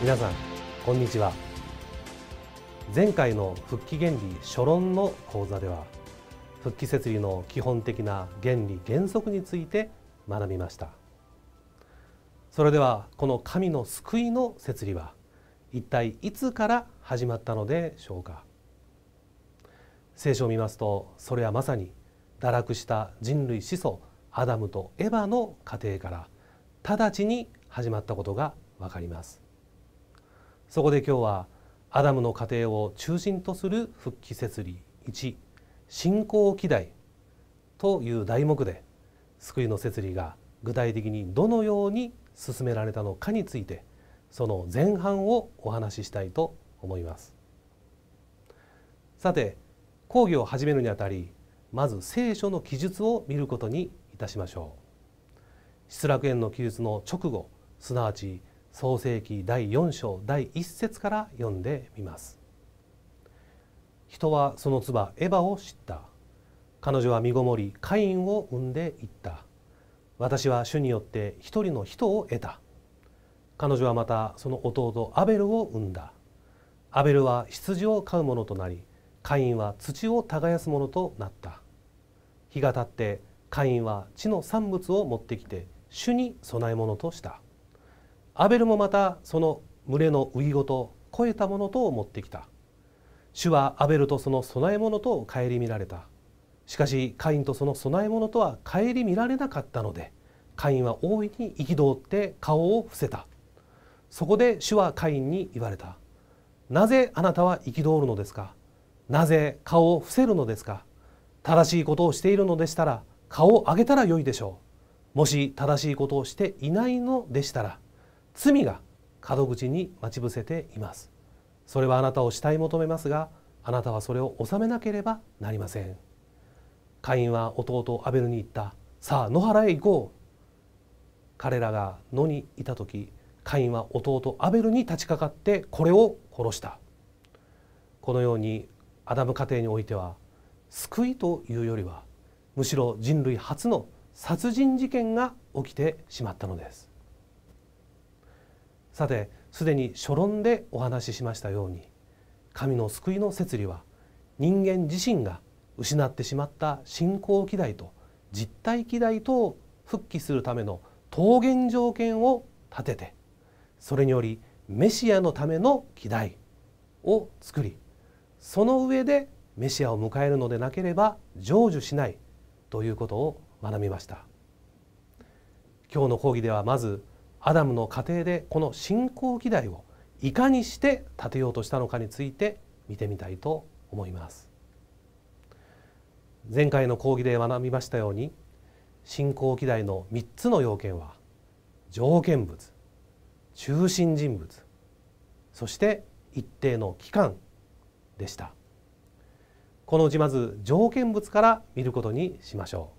皆さんこんにちは前回の復帰原理初論の講座では復帰摂理の基本的な原理原則について学びましたそれではこの神の救いの摂理は一体いつから始まったのでしょうか聖書を見ますとそれはまさに堕落した人類始祖アダムとエヴァの家庭から直ちに始まったことがわかりますそこで今日はアダムの家庭を中心とする復帰摂理1信仰期待という題目で救いの摂理が具体的にどのように進められたのかについてその前半をお話ししたいと思いますさて講義を始めるにあたりまず聖書の記述を見ることにいたしましょう失楽園の記述の直後すなわち創世紀第4章第1節から読んでみます人はその妻エヴァを知った彼女は身ごもりカインを産んでいった私は主によって一人の人を得た彼女はまたその弟アベルを産んだアベルは羊を飼う者となりカインは土を耕す者となった日がたってカインは地の産物を持ってきて主に供え物としたアベルもまたその群れのウごと超えたものと思持ってきた主はアベルとその供え物と顧みられたしかしカインとその供え物とは顧みられなかったのでカインは大いに憤って顔を伏せたそこで主はカインに言われたなぜあなたは憤るのですかなぜ顔を伏せるのですか正しいことをしているのでしたら顔を上げたらよいでしょうもし正しいことをしていないのでしたら罪が門口に待ち伏せていますそれはあなたを慕い求めますがあなたはそれを納めなければなりませんカインは弟アベルに言ったさあ野原へ行こう彼らが野にいた時カインは弟アベルに立ちかかってこれを殺したこのようにアダム家庭においては救いというよりはむしろ人類初の殺人事件が起きてしまったのですさてすでに初論でお話ししましたように神の救いの摂理は人間自身が失ってしまった信仰機代と実体機代とを復帰するための桃源条件を立ててそれによりメシアのための機代を作りその上でメシアを迎えるのでなければ成就しないということを学びました今日の講義ではまずアダムの家庭でこの信仰議題をいかにして立てようとしたのかについて見てみたいと思います前回の講義で学びましたように信仰議題の3つの要件は条件物中心人物そして一定の期間でしたこのうちまず条件物から見ることにしましょ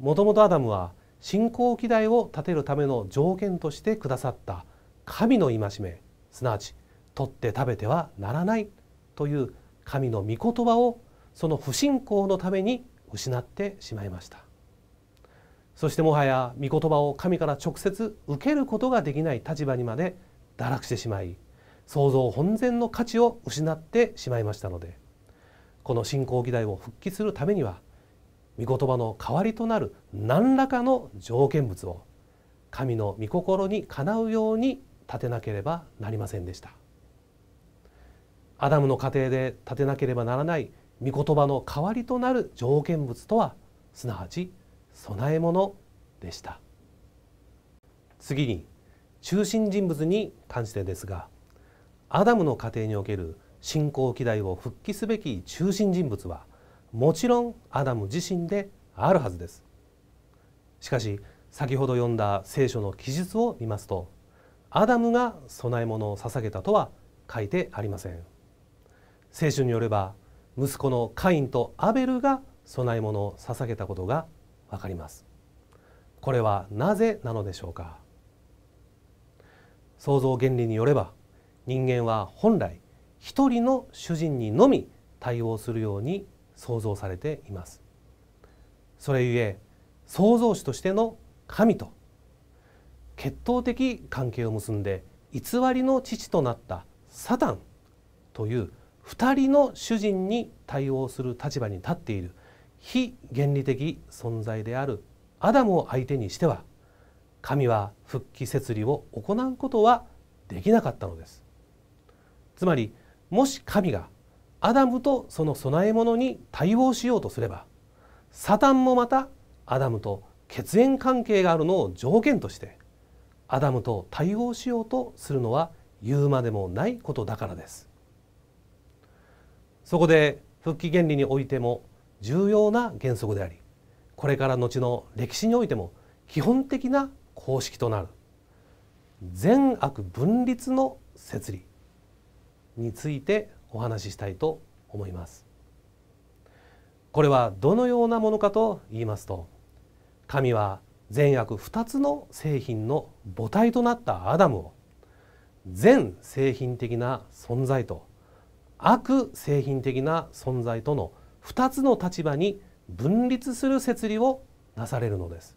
うもともとアダムは信仰期待を立てるための条件としてくださった神の戒めすなわち取って食べてはならないという神の御言葉をその不信仰のために失ってしまいましたそしてもはや御言葉を神から直接受けることができない立場にまで堕落してしまい創造本然の価値を失ってしまいましたのでこの信仰議題を復帰するためには御言葉の代わりとなる何らかの条件物を神の御心にかなうように立てなければなりませんでしたアダムの家庭で立てなければならない御言葉の代わりとなる条件物とはすなわち供え物でした次に中心人物に関してですがアダムの家庭における信仰期待を復帰すべき中心人物はもちろんアダム自身であるはずですしかし先ほど読んだ聖書の記述を見ますとアダムが供え物を捧げたとは書いてありません聖書によれば息子のカインとアベルが供え物を捧げたことがわかりますこれはなぜなのでしょうか創造原理によれば人間は本来一人の主人にのみ対応するように創造されていますそれゆえ創造主としての神と決闘的関係を結んで偽りの父となったサタンという2人の主人に対応する立場に立っている非原理的存在であるアダムを相手にしては神は復帰摂理を行うことはできなかったのですつまりもし神がアダムとその供え物に対応しようとすればサタンもまたアダムと血縁関係があるのを条件としてアダムと対応しようとするのは言うまでもないことだからですそこで復帰原理においても重要な原則でありこれから後の歴史においても基本的な公式となる善悪分立の摂理についてお話ししたいと思いますこれはどのようなものかと言いますと神は善悪2つの製品の母体となったアダムを全製品的な存在と悪製品的な存在との2つの立場に分立する摂理をなされるのです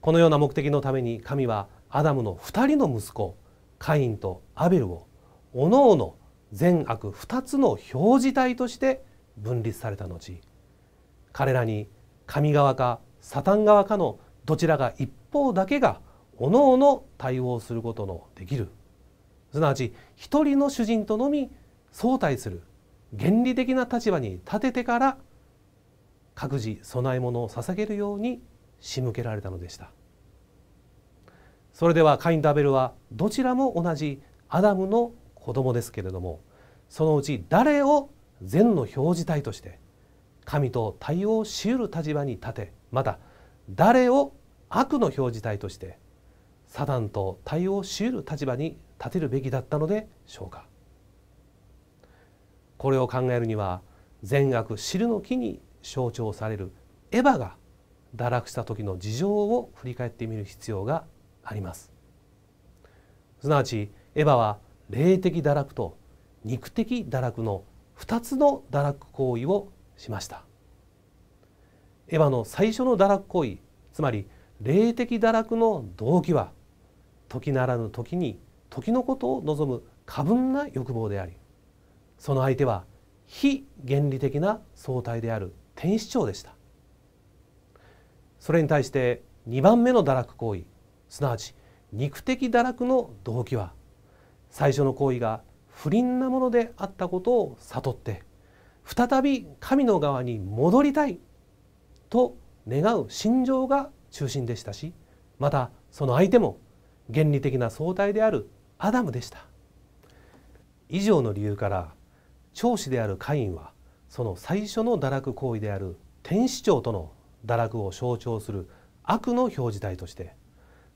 このような目的のために神はアダムの2人の息子カインとアベルをおのおの善悪2つの表示体として分立された後彼らに神側かサタン側かのどちらが一方だけがおのおの対応することのできるすなわち一人の主人とのみ相対する原理的な立場に立ててから各自供え物を捧げるように仕向けられたのでしたそれではカインとアベルはどちらも同じアダムの子供ですけれどもそのうち誰を善の表示体として神と対応しうる立場に立てまた誰を悪の表示体としてサダンと対応しうる立場に立てるべきだったのでしょうかこれを考えるには善悪知るの木に象徴されるエヴァが堕落した時の事情を振り返ってみる必要がありますすなわちエヴァは霊的堕落と肉的堕落の2つの堕落行為をしましたエヴァの最初の堕落行為つまり霊的堕落の動機は時ならぬ時に時のことを望む過分な欲望でありその相手は非原理的な相対である天使長でしたそれに対して2番目の堕落行為すなわち肉的堕落の動機は最初の行為が不倫なものであったことを悟って再び神の側に戻りたいと願う心情が中心でしたしまたその相手も原理的な相対であるアダムでした以上の理由から長子であるカインはその最初の堕落行為である天使長との堕落を象徴する悪の表示体として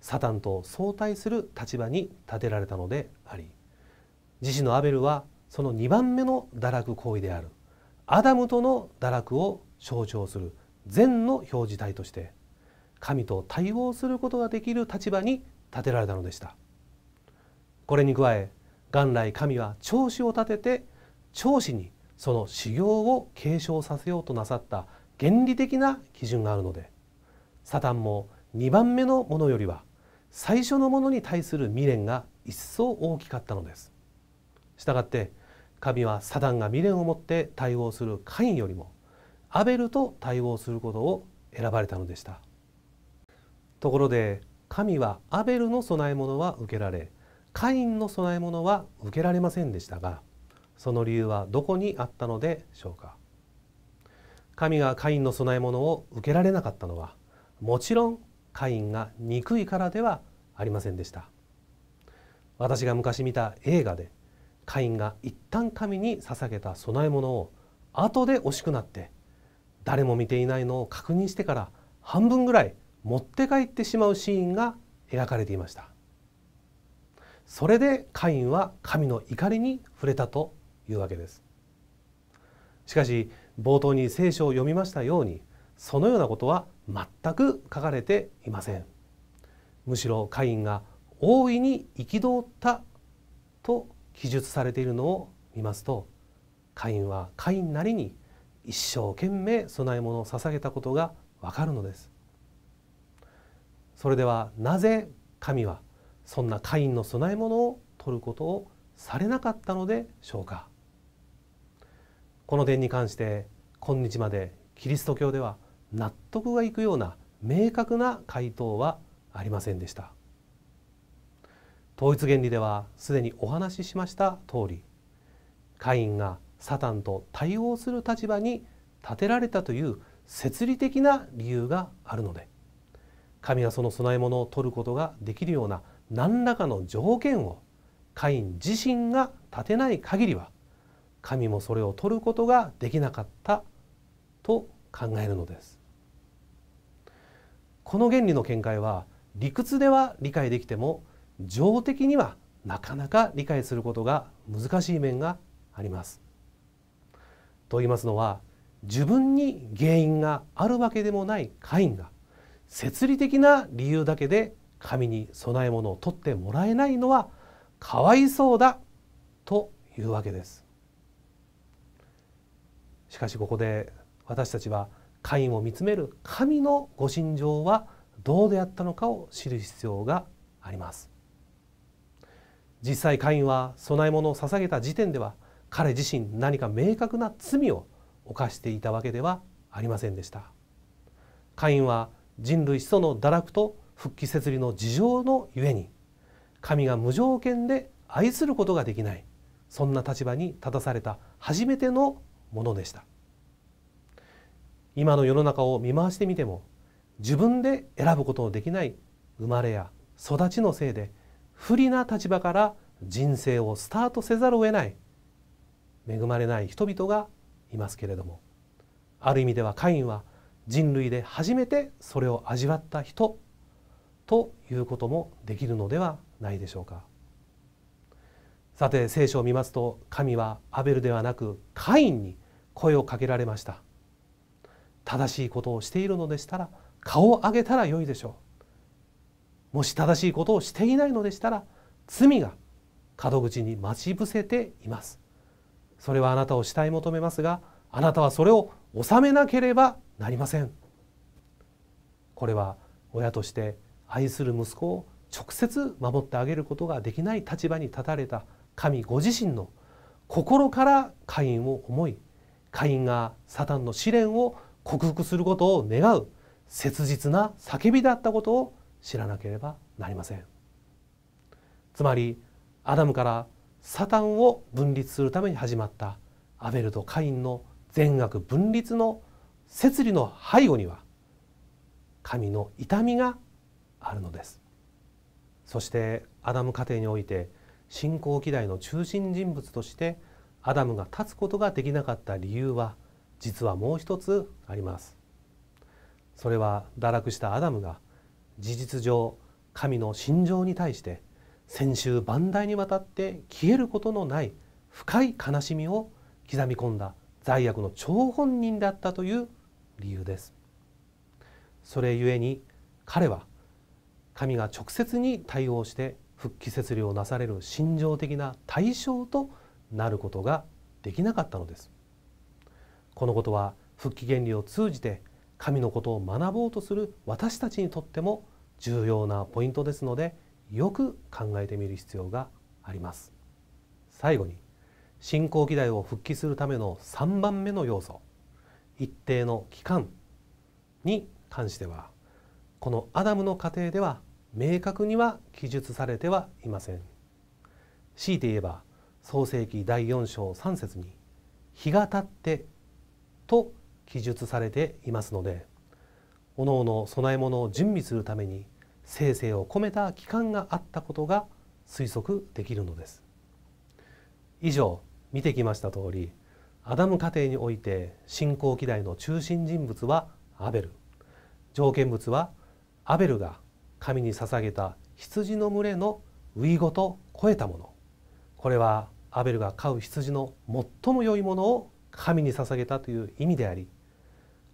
サタンと相対する立場に立てられたのであり自身のアベルはその2番目の堕落行為であるアダムとの堕落を象徴する善の表示体として神と対応することができる立場に立てられたのでしたこれに加え元来神は長子を立てて長子にその修行を継承させようとなさった原理的な基準があるのでサタンも2番目のものよりは最初のものに対する未練が一層大きかったのですしたがって神はサダンが未練を持って対応するカインよりもアベルと対応することを選ばれたのでしたところで神はアベルの供え物は受けられカインの供え物は受けられませんでしたがその理由はどこにあったのでしょうか神がカインの供え物を受けられなかったのはもちろんカインが憎いからではありませんでした私が昔見た映画でカインが一旦神に捧げた供え物を後で惜しくなって誰も見ていないのを確認してから半分ぐらい持って帰ってしまうシーンが描かれていましたそれでカインは神の怒りに触れたというわけですしかし冒頭に聖書を読みましたようにそのようなことは全く書かれていませんむしろカインが大いに憤ったと記述されているのを見ますとカインはカインなりに一生懸命供え物を捧げたことがわかるのですそれではなぜ神はそんなカインの供え物を取ることをされなかったのでしょうかこの点に関して今日までキリスト教では納得がいくような明確な回答はありませんでした統一原理ではすでにお話ししました通りカインがサタンと対応する立場に立てられたという設理的な理由があるので神はその供え物を取ることができるような何らかの条件をカイン自身が立てない限りは神もそれを取ることができなかったと考えるのです。この原理の見解は理屈では理解できても情的にはなかなか理解することが難しい面があります。と言いますのは自分に原因があるわけでもないカインが説理的な理由だけで神に供え物を取ってもらえないのはかわいそうだというわけですしかしここで私たちはカインを見つめる神のご心情はどうであったのかを知る必要があります実際カインは供え物を捧げた時点では彼自身何か明確な罪を犯していたわけではありませんでしたカインは人類始祖の堕落と復帰設理の事情のゆえに神が無条件で愛することができないそんな立場に立たされた初めてのものでした今の世の中を見回してみても自分で選ぶことのできない生まれや育ちのせいで不利な立場から人生をスタートせざるを得ない恵まれない人々がいますけれどもある意味ではカインは人類で初めてそれを味わった人ということもできるのではないでしょうかさて聖書を見ますと神はアベルではなくカインに声をかけられました正しいことをしているのでしたら顔を上げたらよいでしょうもし正しいことをしていないのでしたら罪が門口に待ち伏せていますそれはあなたを慕い求めますがあなたはそれを収めなければなりませんこれは親として愛する息子を直接守ってあげることができない立場に立たれた神ご自身の心からカインを思いカインがサタンの試練を克服することを願う切実な叫びだったことを知らなければなりませんつまりアダムからサタンを分立するために始まったアベルとカインの善悪分立の摂理の背後には神の痛みがあるのですそしてアダム家庭において信仰期代の中心人物としてアダムが立つことができなかった理由は実はもう一つありますそれは堕落したアダムが事実上神の心情に対して先週万代にわたって消えることのない深い悲しみを刻み込んだ罪悪の張本人だったという理由ですそれゆえに彼は神が直接に対応して復帰節理をなされる心情的な対象となることができなかったのですこのことは復帰原理を通じて神のことを学ぼうとする私たちにとっても重要なポイントですのでよく考えてみる必要があります最後に信仰議題を復帰するための3番目の要素一定の期間に関してはこのアダムの過程では明確には記述されてはいません強いて言えば創世紀第4章3節に「日が経ってと記述されていますのでおのおの供え物を準備するために生成を込めた期間があったことが推測できるのです以上見てきました通りアダム家庭において信仰期代の中心人物はアベル条件物はアベルが神に捧げた羊の群れのウイごと超えたものこれはアベルが飼う羊の最も良いものを神に捧げたという意味であり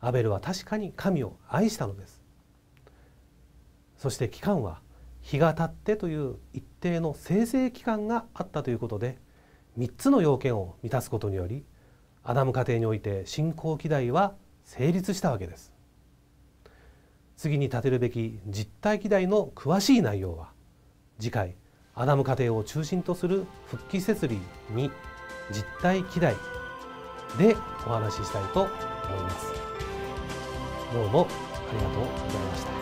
アベルは確かに神を愛したのですそして期間は日が経ってという一定の生成期間があったということで3つの要件を満たすことによりアダム家庭において信仰期代は成立したわけです次に立てるべき実体期代の詳しい内容は次回アダム家庭を中心とする復帰設理に実体期代でお話ししたいと思いますどうもありがとうございました